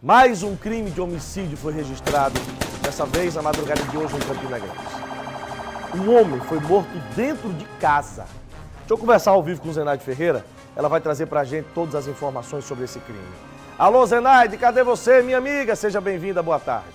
Mais um crime de homicídio foi registrado, dessa vez na madrugada de hoje em Campina Grande. Um homem foi morto dentro de casa. Deixa eu conversar ao vivo com Zenaide Ferreira. Ela vai trazer pra gente todas as informações sobre esse crime. Alô, Zenaide, cadê você, minha amiga? Seja bem-vinda, boa tarde.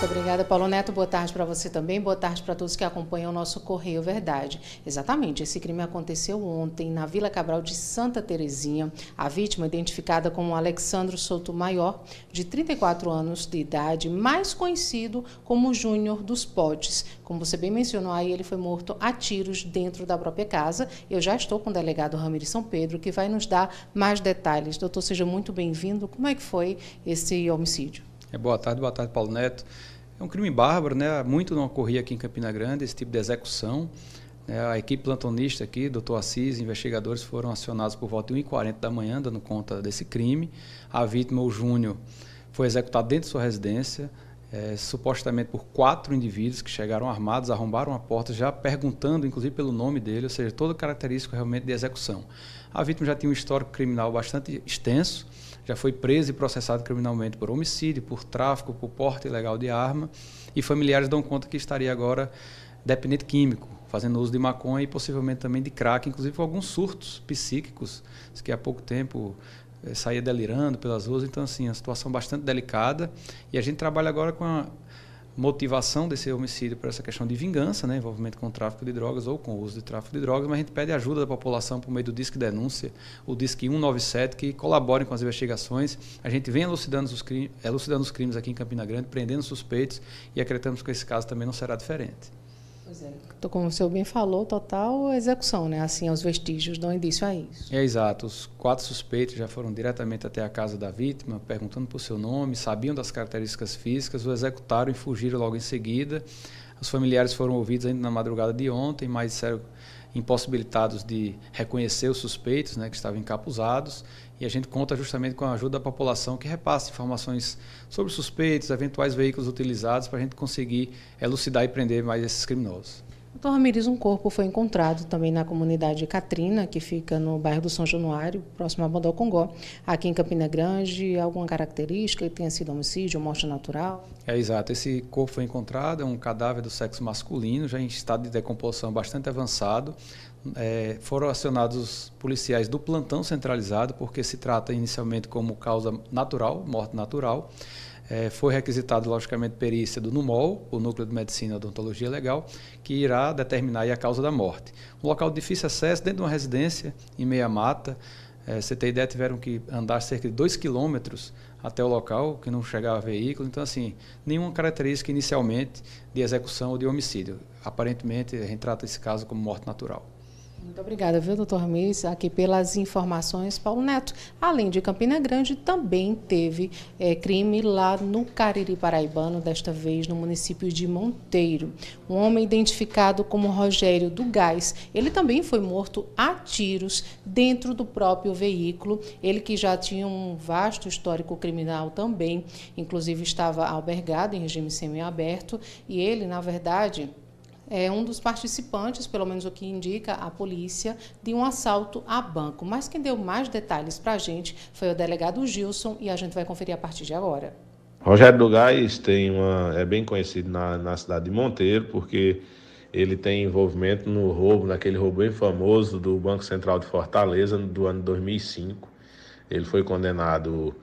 Muito obrigada, Paulo Neto. Boa tarde para você também. Boa tarde para todos que acompanham o nosso Correio Verdade. Exatamente, esse crime aconteceu ontem na Vila Cabral de Santa Terezinha. A vítima, identificada como Alexandre Souto Maior, de 34 anos de idade, mais conhecido como Júnior dos Potes. Como você bem mencionou aí, ele foi morto a tiros dentro da própria casa. Eu já estou com o delegado Ramiro São Pedro, que vai nos dar mais detalhes. Doutor, seja muito bem-vindo. Como é que foi esse homicídio? É, boa tarde, boa tarde, Paulo Neto. É um crime bárbaro, né? Muito não ocorria aqui em Campina Grande esse tipo de execução. É, a equipe plantonista aqui, doutor Assis, investigadores foram acionados por volta de 1h40 da manhã, dando conta desse crime. A vítima, o Júnior, foi executado dentro de sua residência, é, supostamente por quatro indivíduos que chegaram armados, arrombaram a porta, já perguntando, inclusive, pelo nome dele, ou seja, todo característico realmente de execução. A vítima já tinha um histórico criminal bastante extenso já foi preso e processado criminalmente por homicídio, por tráfico, por porte ilegal de arma, e familiares dão conta que estaria agora dependente químico, fazendo uso de maconha e possivelmente também de crack, inclusive com alguns surtos psíquicos, que há pouco tempo eh, saía delirando pelas ruas. Então, assim, é a situação bastante delicada. E a gente trabalha agora com a motivação desse homicídio por essa questão de vingança, né, envolvimento com o tráfico de drogas ou com o uso de tráfico de drogas, mas a gente pede ajuda da população por meio do Disque Denúncia, o Disque 197, que colaborem com as investigações. A gente vem elucidando os, crimes, elucidando os crimes aqui em Campina Grande, prendendo suspeitos e acreditamos que esse caso também não será diferente. Pois é. Então, como o senhor bem falou, total execução, né? Assim, os vestígios dão indício a isso. É exato. Os quatro suspeitos já foram diretamente até a casa da vítima, perguntando por seu nome, sabiam das características físicas, o executaram e fugiram logo em seguida. Os familiares foram ouvidos ainda na madrugada de ontem, mas disseram impossibilitados de reconhecer os suspeitos, né, que estavam encapuzados, e a gente conta justamente com a ajuda da população que repassa informações sobre suspeitos, eventuais veículos utilizados para a gente conseguir elucidar e prender mais esses criminosos. Doutor Ramires, um corpo foi encontrado também na comunidade Catrina, que fica no bairro do São Januário, próximo a Bodocongó, aqui em Campina Grande. Alguma característica que tenha sido homicídio, morte natural? É exato. Esse corpo foi encontrado, é um cadáver do sexo masculino, já em estado de decomposição bastante avançado. É, foram acionados os policiais do plantão centralizado, porque se trata inicialmente como causa natural, morte natural. É, foi requisitado, logicamente, perícia do NUMOL, o Núcleo de Medicina e Odontologia Legal, que irá determinar a causa da morte. Um local de difícil acesso, dentro de uma residência, em meia mata. É, você tem ideia, tiveram que andar cerca de 2 quilômetros até o local, que não chegava veículo. Então, assim, nenhuma característica inicialmente de execução ou de homicídio. Aparentemente, a gente trata esse caso como morte natural. Muito obrigada, viu, doutor Miss, aqui pelas informações. Paulo Neto, além de Campina Grande, também teve é, crime lá no Cariri Paraibano, desta vez no município de Monteiro. Um homem identificado como Rogério do Gás, ele também foi morto a tiros dentro do próprio veículo. Ele que já tinha um vasto histórico criminal também, inclusive estava albergado em regime semiaberto, e ele, na verdade, é, um dos participantes, pelo menos o que indica a polícia, de um assalto a banco. Mas quem deu mais detalhes para a gente foi o delegado Gilson e a gente vai conferir a partir de agora. Rogério do Gás tem uma, é bem conhecido na, na cidade de Monteiro, porque ele tem envolvimento no roubo, naquele roubo bem famoso do Banco Central de Fortaleza do ano 2005. Ele foi condenado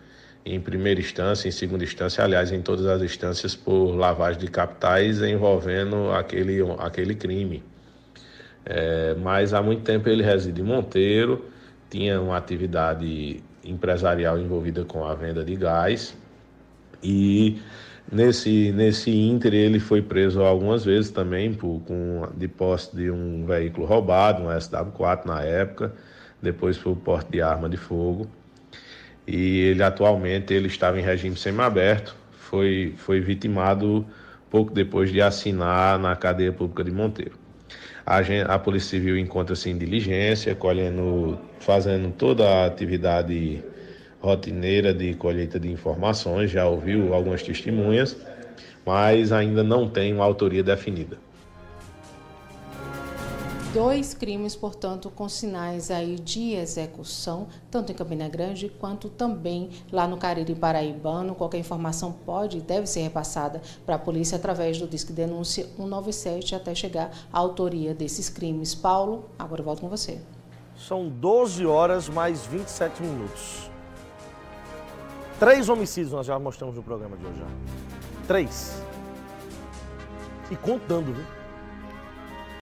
em primeira instância, em segunda instância, aliás, em todas as instâncias por lavagem de capitais envolvendo aquele, aquele crime. É, mas há muito tempo ele reside em Monteiro, tinha uma atividade empresarial envolvida com a venda de gás e nesse nesse inter ele foi preso algumas vezes também por, com de posse de um veículo roubado, um SW4 na época, depois foi porte de arma de fogo e ele atualmente ele estava em regime semiaberto, foi, foi vitimado pouco depois de assinar na cadeia pública de Monteiro. A, a Polícia Civil encontra-se em diligência, colhendo, fazendo toda a atividade rotineira de colheita de informações, já ouviu algumas testemunhas, mas ainda não tem uma autoria definida dois crimes, portanto, com sinais aí de execução, tanto em Campina Grande quanto também lá no Cariri Paraibano. Qualquer informação pode e deve ser repassada para a polícia através do Disque Denúncia 197 até chegar à autoria desses crimes. Paulo, agora eu volto com você. São 12 horas mais 27 minutos. Três homicídios nós já mostramos no programa de hoje. Já. Três. E contando, viu?